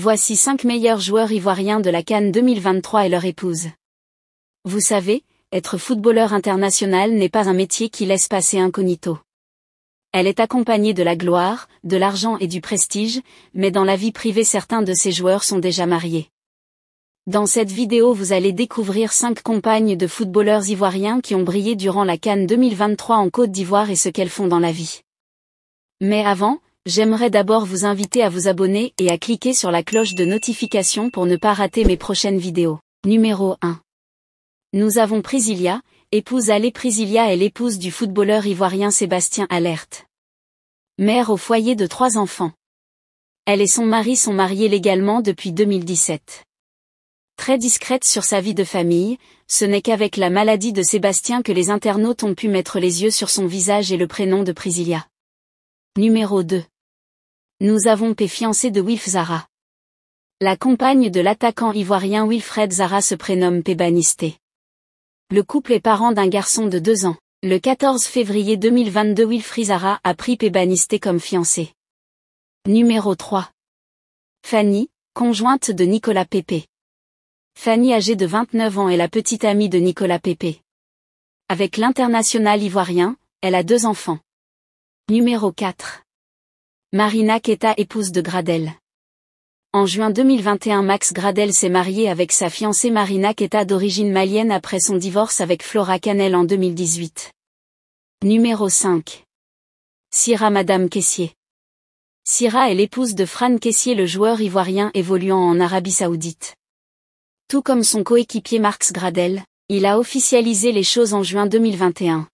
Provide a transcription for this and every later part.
Voici 5 meilleurs joueurs ivoiriens de la Cannes 2023 et leur épouse. Vous savez, être footballeur international n'est pas un métier qui laisse passer incognito. Elle est accompagnée de la gloire, de l'argent et du prestige, mais dans la vie privée certains de ces joueurs sont déjà mariés. Dans cette vidéo vous allez découvrir 5 compagnes de footballeurs ivoiriens qui ont brillé durant la Cannes 2023 en Côte d'Ivoire et ce qu'elles font dans la vie. Mais avant, J'aimerais d'abord vous inviter à vous abonner et à cliquer sur la cloche de notification pour ne pas rater mes prochaines vidéos. Numéro 1. Nous avons Prisilia, épouse Alé Prisilia et l'épouse du footballeur ivoirien Sébastien Alerte. Mère au foyer de trois enfants. Elle et son mari sont mariés légalement depuis 2017. Très discrète sur sa vie de famille, ce n'est qu'avec la maladie de Sébastien que les internautes ont pu mettre les yeux sur son visage et le prénom de Prisilia. Numéro 2 nous avons Pé fiancé de Wilf Zara. La compagne de l'attaquant ivoirien Wilfred Zara se prénomme Pébanisté. Le couple est parent d'un garçon de deux ans. Le 14 février 2022 Wilfried Zara a pris Pébanisté comme fiancé. Numéro 3. Fanny, conjointe de Nicolas Pépé. Fanny âgée de 29 ans est la petite amie de Nicolas Pépé. Avec l'international ivoirien, elle a deux enfants. Numéro 4. Marina Keta épouse de Gradel. En juin 2021 Max Gradel s'est marié avec sa fiancée Marina Keta d'origine malienne après son divorce avec Flora Canel en 2018. Numéro 5. Syrah Madame Kessier. Syrah est l'épouse de Fran Kessier le joueur ivoirien évoluant en Arabie Saoudite. Tout comme son coéquipier Max Gradel, il a officialisé les choses en juin 2021.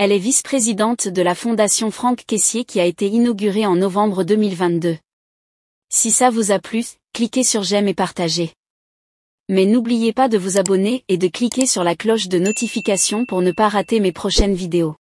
Elle est vice-présidente de la Fondation Franck Caissier qui a été inaugurée en novembre 2022. Si ça vous a plu, cliquez sur j'aime et partagez. Mais n'oubliez pas de vous abonner et de cliquer sur la cloche de notification pour ne pas rater mes prochaines vidéos.